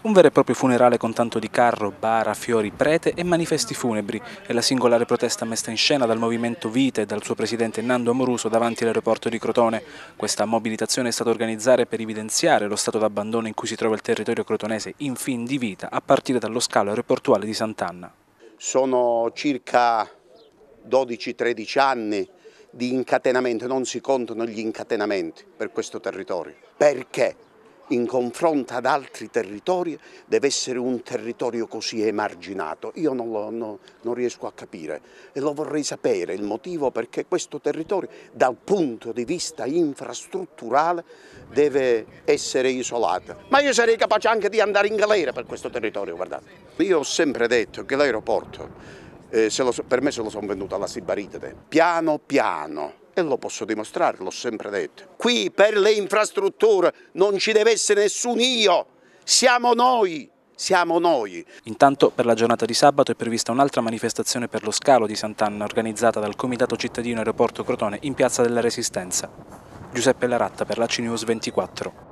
Un vero e proprio funerale con tanto di carro, bara, fiori, prete e manifesti funebri è la singolare protesta messa in scena dal movimento Vite e dal suo presidente Nando Amoruso davanti all'aeroporto di Crotone. Questa mobilitazione è stata organizzata per evidenziare lo stato d'abbandono in cui si trova il territorio crotonese in fin di vita a partire dallo scalo aeroportuale di Sant'Anna. Sono circa 12-13 anni di incatenamento, non si contano gli incatenamenti per questo territorio. Perché? in confronto ad altri territori deve essere un territorio così emarginato. Io non, lo, no, non, riesco a capire e lo vorrei sapere il motivo perché questo territorio dal punto di vista infrastrutturale deve essere isolato. Ma io sarei capace anche di andare in galera per questo territorio, guardate. Io ho sempre detto che l'aeroporto, eh, so, per me se lo sono venduto alla Sibaritide, piano piano e lo posso dimostrare, l'ho sempre detto. Qui per le infrastrutture non ci deve essere nessun io, siamo noi siamo noi. Intanto per la giornata di sabato è prevista un'altra manifestazione per lo scalo di Sant'Anna organizzata dal Comitato Cittadino Aeroporto Crotone in Piazza della Resistenza. Giuseppe Laratta per la CNews 24.